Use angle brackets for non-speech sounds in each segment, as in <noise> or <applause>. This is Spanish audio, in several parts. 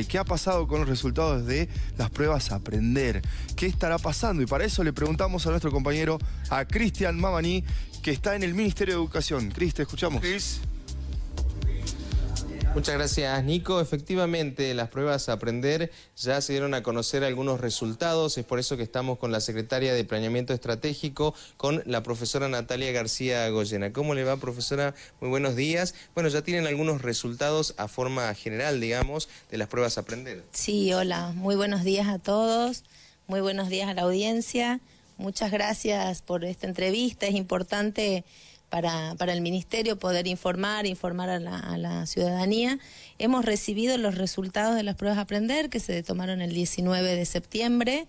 y qué ha pasado con los resultados de las pruebas a aprender. ¿Qué estará pasando? Y para eso le preguntamos a nuestro compañero, a Cristian Mamani, que está en el Ministerio de Educación. Cris, te escuchamos. Muchas gracias Nico. Efectivamente, las pruebas a aprender ya se dieron a conocer algunos resultados. Es por eso que estamos con la secretaria de Planeamiento Estratégico, con la profesora Natalia García Goyena. ¿Cómo le va, profesora? Muy buenos días. Bueno, ya tienen algunos resultados a forma general, digamos, de las pruebas a aprender. Sí, hola. Muy buenos días a todos. Muy buenos días a la audiencia. Muchas gracias por esta entrevista. Es importante para, el Ministerio poder informar, informar a la, ciudadanía. Hemos recibido los resultados de las pruebas Aprender que se tomaron el 19 de septiembre.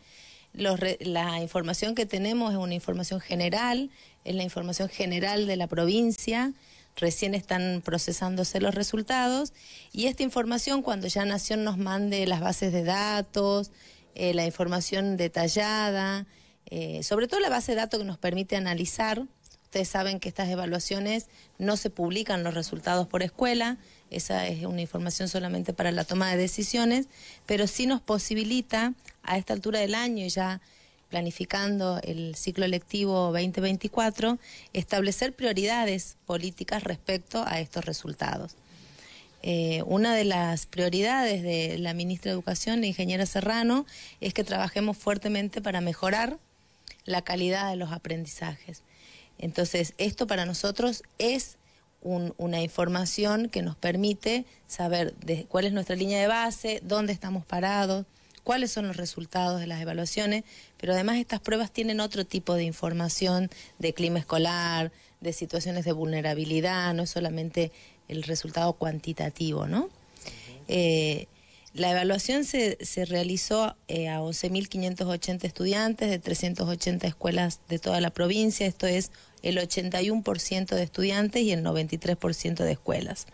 la información que tenemos es una información general, es la información general de la provincia, recién están procesándose los resultados y esta información cuando ya Nación nos mande las bases de datos, eh, la información detallada, eh, sobre todo la base de datos que nos permite analizar Ustedes saben que estas evaluaciones no se publican los resultados por escuela, esa es una información solamente para la toma de decisiones, pero sí nos posibilita a esta altura del año y ya planificando el ciclo electivo 2024, establecer prioridades políticas respecto a estos resultados. Eh, una de las prioridades de la ministra de Educación, la ingeniera Serrano, es que trabajemos fuertemente para mejorar la calidad de los aprendizajes. Entonces, esto para nosotros es una información que nos permite saber cuál es nuestra línea de base, dónde estamos parados, cuáles son los resultados de las evaluaciones, pero además estas pruebas tienen otro tipo de información de clima escolar, de situaciones de vulnerabilidad, no es solamente el resultado cuantitativo, ¿no? La evaluación se, se realizó eh, a 11.580 estudiantes de 380 escuelas de toda la provincia, esto es el 81% de estudiantes y el 93% de escuelas.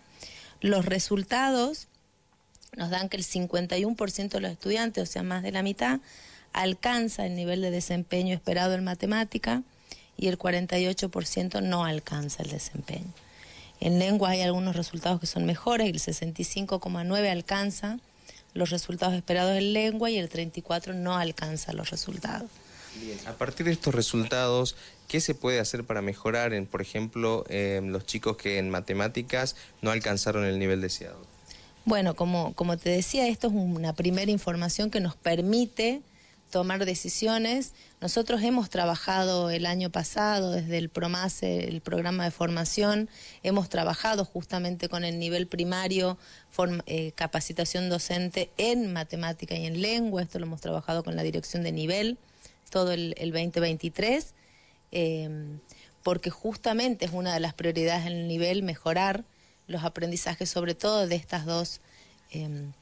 Los resultados nos dan que el 51% de los estudiantes, o sea, más de la mitad, alcanza el nivel de desempeño esperado en matemática y el 48% no alcanza el desempeño. En lengua hay algunos resultados que son mejores, el 65,9 alcanza los resultados esperados en lengua y el 34 no alcanza los resultados. Bien. A partir de estos resultados, ¿qué se puede hacer para mejorar en, por ejemplo, em, los chicos que en matemáticas no alcanzaron el nivel deseado? Bueno, como, como te decía, esto es una primera información que nos permite tomar decisiones. Nosotros hemos trabajado el año pasado desde el PROMASE, el programa de formación, hemos trabajado justamente con el nivel primario, eh, capacitación docente en matemática y en lengua, esto lo hemos trabajado con la dirección de nivel todo el, 2023, em, porque justamente es una de las prioridades en el nivel mejorar los aprendizajes, sobre todo de estas dos. Em,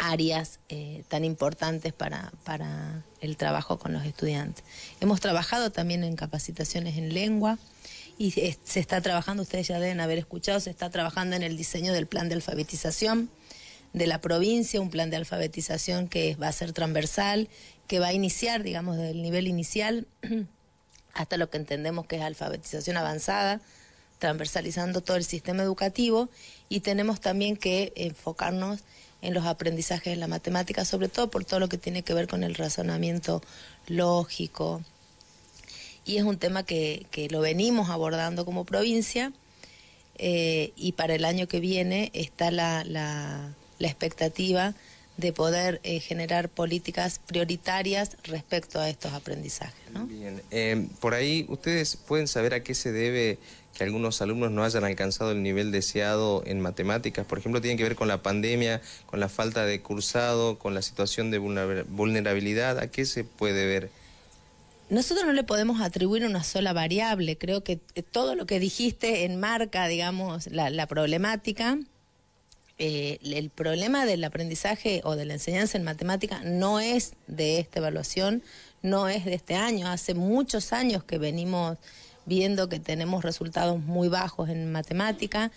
áreas eh, tan importantes para, para, el trabajo con los estudiantes. Hemos trabajado también en capacitaciones en lengua y se está trabajando, ustedes ya deben haber escuchado, se está trabajando en el diseño del plan de alfabetización de la provincia, un plan de alfabetización que va a ser transversal, que va a iniciar, digamos, desde el nivel inicial <clears throat> hasta lo que entendemos que es alfabetización avanzada, transversalizando todo el sistema educativo y tenemos también que enfocarnos en los aprendizajes de la matemática, sobre todo por todo lo que tiene que ver con el razonamiento lógico. Y es un tema que, lo venimos abordando como provincia eh, y para el año que viene está la expectativa de poder eh, generar políticas prioritarias respecto a estos aprendizajes. Bien, eh, por ahí ustedes pueden saber a qué se debe que algunos alumnos no hayan alcanzado el nivel deseado en matemáticas, por ejemplo, tiene que ver con la pandemia, con la falta de cursado, con la situación de vulnerabilidad, ¿a qué se puede ver? Nosotros no le podemos atribuir una sola variable, creo que eh, todo lo que dijiste enmarca, digamos, la problemática. Eh, el problema del aprendizaje o de la enseñanza en matemática no es de esta evaluación, no es de este año. Hace muchos años que venimos viendo que tenemos resultados muy bajos en matemática.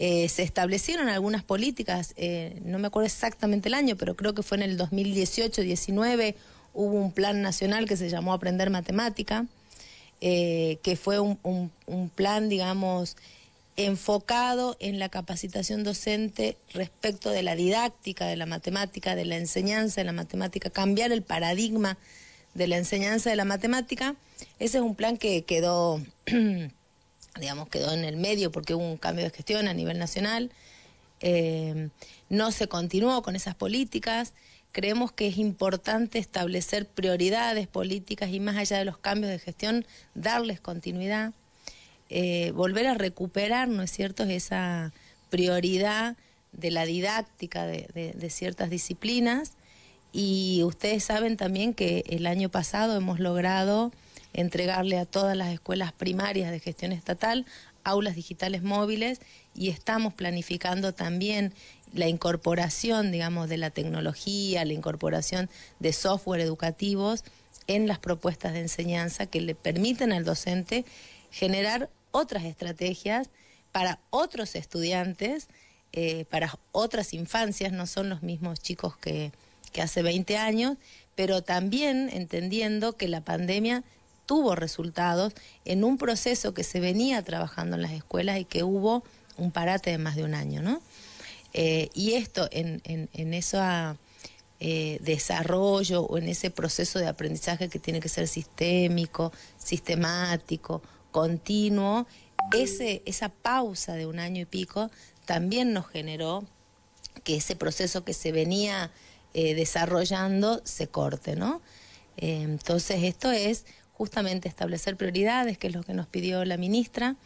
Eh, se establecieron algunas políticas, eh, no me acuerdo exactamente el año, pero creo que fue en el 2018-19, hubo un plan nacional que se llamó Aprender Matemática, que fue un plan, digamos, enfocado en la capacitación docente respecto de la didáctica, de la matemática, de la enseñanza de la matemática, cambiar el paradigma de la enseñanza de la matemática. Ese es un plan que quedó, <clears throat> digamos, quedó en el medio porque hubo un cambio de gestión a nivel nacional. Eh, no se continuó con esas políticas. Creemos que es importante establecer prioridades políticas y más allá de los cambios de gestión, darles continuidad. Eh, volver a recuperar, ¿no es cierto?, esa prioridad de la didáctica de, de ciertas disciplinas. Y ustedes saben también que el año pasado hemos logrado entregarle a todas las escuelas primarias de gestión estatal aulas digitales móviles y estamos planificando también la incorporación, digamos, de la tecnología, la incorporación de software educativos en las propuestas de enseñanza que le permiten al docente generar otras estrategias para otros estudiantes, eh, para otras infancias, no son los mismos chicos que, hace 20 años, pero también entendiendo que la pandemia tuvo resultados en un proceso que se venía trabajando en las escuelas y que hubo un parate de más de un año, ¿no? Eh, y esto en, en, ese eh, desarrollo o en ese proceso de aprendizaje que tiene que ser sistémico, sistemático, continuo, esa pausa de un año y pico también nos generó que ese proceso que se venía eh, desarrollando se corte, ¿no? Eh, entonces esto es justamente establecer prioridades, que es lo que nos pidió la ministra,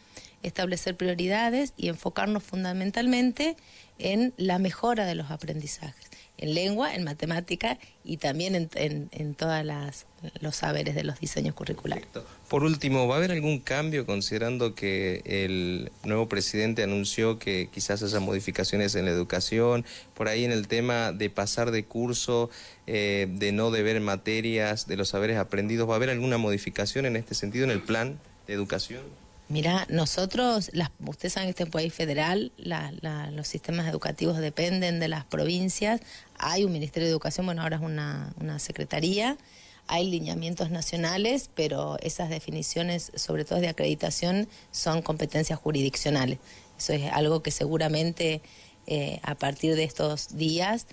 establecer prioridades y enfocarnos fundamentalmente en la mejora de los aprendizajes en lengua, en matemática y también en, en, todas los saberes de los diseños curriculares. Por último, ¿va a haber algún cambio considerando que el nuevo presidente anunció que quizás haya modificaciones en la educación, por ahí en el tema de pasar de curso, eh, de no deber materias, de los saberes aprendidos? ¿Va a haber alguna modificación en este sentido en el plan de educación? Mira, nosotros, ustedes saben que este país federal, los sistemas educativos dependen de las provincias, hay un Ministerio de Educación, bueno, ahora es una, secretaría, hay lineamientos nacionales, pero esas definiciones, sobre todo de acreditación, son competencias jurisdiccionales. Eso es algo que seguramente eh, a partir de estos días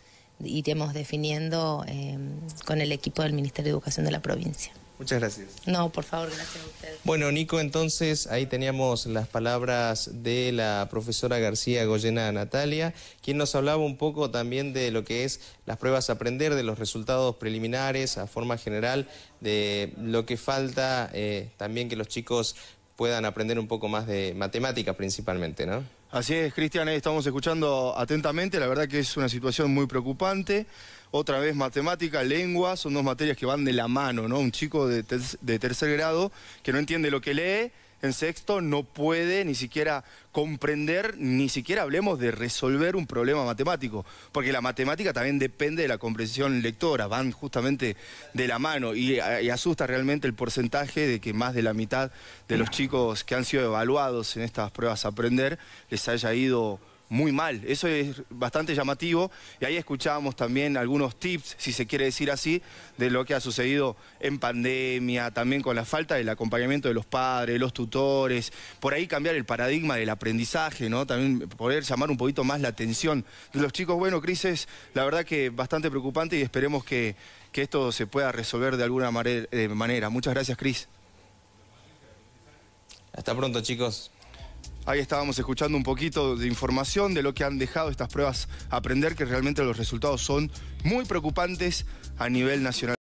iremos definiendo eh, con el equipo del Ministerio de Educación de la provincia. Muchas gracias. No, por favor, gracias a ustedes. Bueno, Nico, entonces ahí teníamos las palabras de la profesora García Goyena Natalia, quien nos hablaba un poco también de lo que es las pruebas a aprender, de los resultados preliminares a forma general, de lo que falta eh, también que los chicos puedan aprender un poco más de matemática principalmente, ¿no? Así es, Cristian, estamos escuchando atentamente, la verdad que es una situación muy preocupante. Otra vez matemática, lengua, son dos materias que van de la mano, ¿no? Un chico de tercer grado que no entiende lo que lee en sexto no puede ni siquiera comprender, ni siquiera hablemos de resolver un problema matemático, porque la matemática también depende de la comprensión lectora, van justamente de la mano y, eh, asusta realmente el porcentaje de que más de la mitad de los chicos que han sido evaluados en estas pruebas a aprender les haya ido muy mal. Eso es bastante llamativo y ahí escuchábamos también algunos tips, si se quiere decir así, de lo que ha sucedido en pandemia, también con la falta del acompañamiento de los padres, los tutores, por ahí cambiar el paradigma del aprendizaje, ¿no? También poder llamar un poquito más la atención de los chicos. Bueno, Cris, es la verdad que bastante preocupante y esperemos que, que esto se pueda resolver de alguna eh, manera. Muchas gracias, Cris. Hasta pronto, chicos. Ahí estábamos escuchando un poquito de información de lo que han dejado estas pruebas aprender, que realmente los resultados son muy preocupantes a nivel nacional.